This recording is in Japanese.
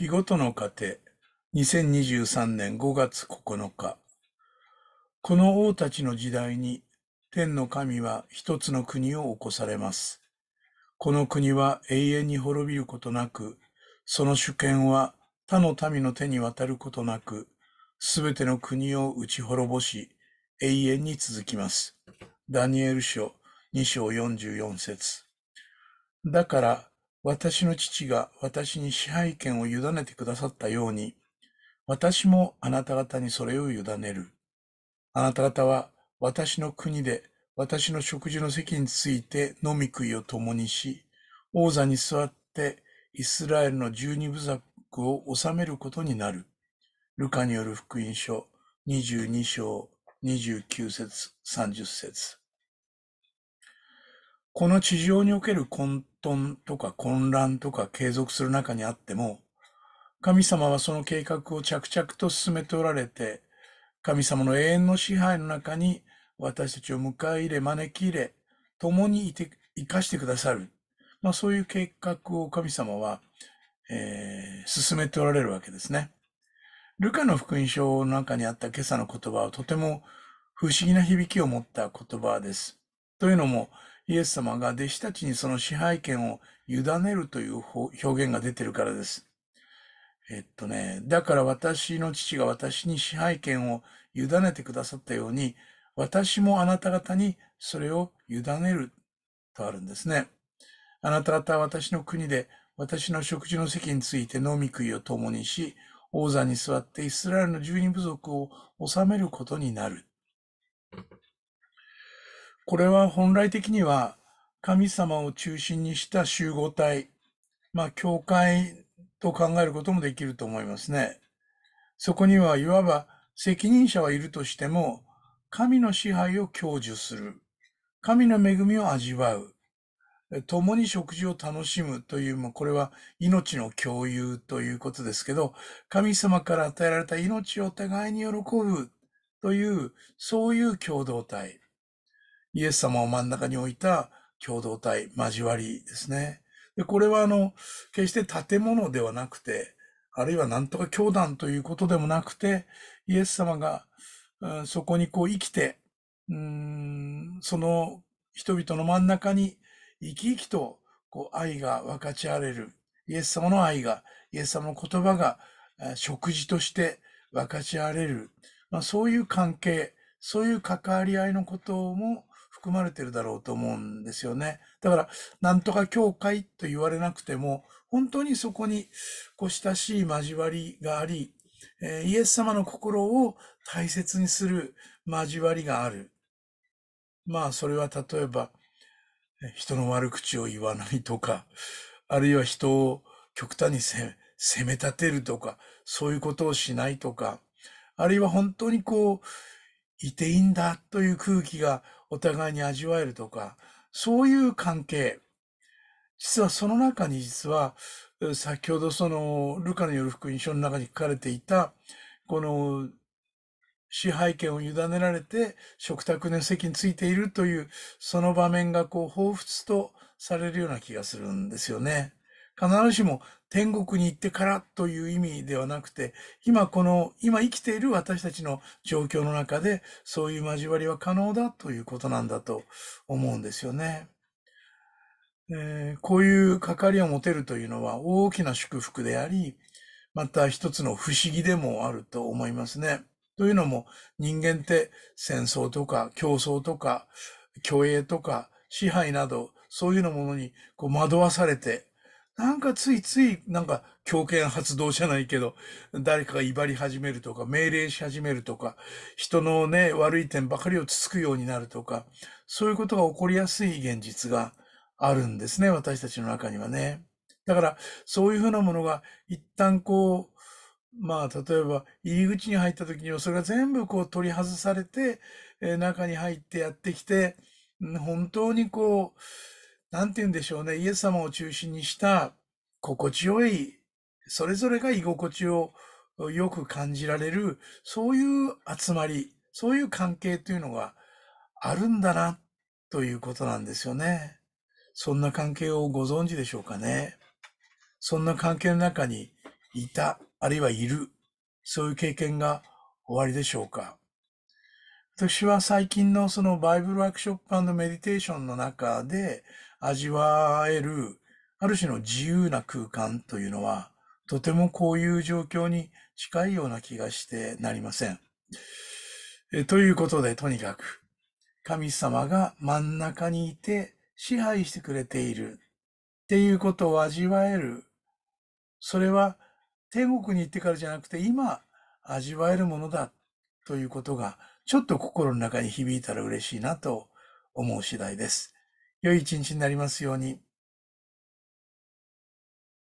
日ごとの家庭、2023年5月9日。この王たちの時代に、天の神は一つの国を起こされます。この国は永遠に滅びることなく、その主権は他の民の手に渡ることなく、すべての国を打ち滅ぼし、永遠に続きます。ダニエル書2章44節だから、私の父が私に支配権を委ねてくださったように、私もあなた方にそれを委ねる。あなた方は私の国で私の食事の席について飲み食いを共にし、王座に座ってイスラエルの十二部作を治めることになる。ルカによる福音書22章29節30節この地上における混沌とか混乱とか継続する中にあっても、神様はその計画を着々と進めておられて、神様の永遠の支配の中に私たちを迎え入れ、招き入れ、共にいて生かしてくださる。まあそういう計画を神様は、えー、進めておられるわけですね。ルカの福音書の中にあった今朝の言葉はとても不思議な響きを持った言葉です。というのも、イエス様が弟子たちにその支配権を委ねるという表現が出てるからです。えっとね、だから私の父が私に支配権を委ねてくださったように、私もあなた方にそれを委ねるとあるんですね。あなた方は私の国で私の食事の席について飲み食いを共にし、王座に座ってイスラエルの十二部族を治めることになる。これは本来的には神様を中心にした集合体、まあ、教会と考えることもできると思いますね。そこにはいわば責任者はいるとしても、神の支配を享受する。神の恵みを味わう。共に食事を楽しむという、もうこれは命の共有ということですけど、神様から与えられた命を互いに喜ぶという、そういう共同体。イエス様を真ん中に置いた共同体、交わりですね。でこれはあの、決して建物ではなくて、あるいはなんとか教団ということでもなくて、イエス様が、うん、そこにこう生きて、うん、その人々の真ん中に生き生きとこう愛が分かち合われる。イエス様の愛が、イエス様の言葉が食事として分かち合われる。まあ、そういう関係、そういう関わり合いのことも含まれてるだろうと思うんですよね。だから、なんとか教会と言われなくても、本当にそこにこう親しい交わりがあり、えイエス様の心を大切にする交わりがある。まあ、それは例えば、人の悪口を言わないとか、あるいは人を極端に責め立てるとか、そういうことをしないとか、あるいは本当にこう、いていいんだという空気がお互いに味わえるとか、そういう関係。実はその中に実は、先ほどその、ルカの夜福音書の中に書かれていた、この、支配権を委ねられて食卓の席についているという、その場面がこう、彷彿とされるような気がするんですよね。必ずしも天国に行ってからという意味ではなくて、今この、今生きている私たちの状況の中で、そういう交わりは可能だということなんだと思うんですよね。えー、こういう関りを持てるというのは大きな祝福であり、また一つの不思議でもあると思いますね。というのも人間って戦争とか競争とか虚栄とか支配などそういうのものにこう惑わされてなんかついつい、なんか、強権発動じゃないけど、誰かが威張り始めるとか、命令し始めるとか、人のね、悪い点ばかりをつつくようになるとか、そういうことが起こりやすい現実があるんですね、私たちの中にはね。だから、そういうふうなものが、一旦こう、まあ、例えば、入り口に入った時には、それが全部こう取り外されて、え中に入ってやってきて、本当にこう、なんて言うんでしょうね、イエス様を中心にした心地よい、それぞれが居心地をよく感じられる、そういう集まり、そういう関係というのがあるんだな、ということなんですよね。そんな関係をご存知でしょうかね。そんな関係の中にいた、あるいはいる、そういう経験がおありでしょうか。私は最近のそのバイブルワークショップメディテーションの中で、味わえる、ある種の自由な空間というのは、とてもこういう状況に近いような気がしてなりません。えということで、とにかく、神様が真ん中にいて支配してくれているっていうことを味わえる。それは天国に行ってからじゃなくて今味わえるものだということがちょっと心の中に響いたら嬉しいなと思う次第です。良い一日になりますように。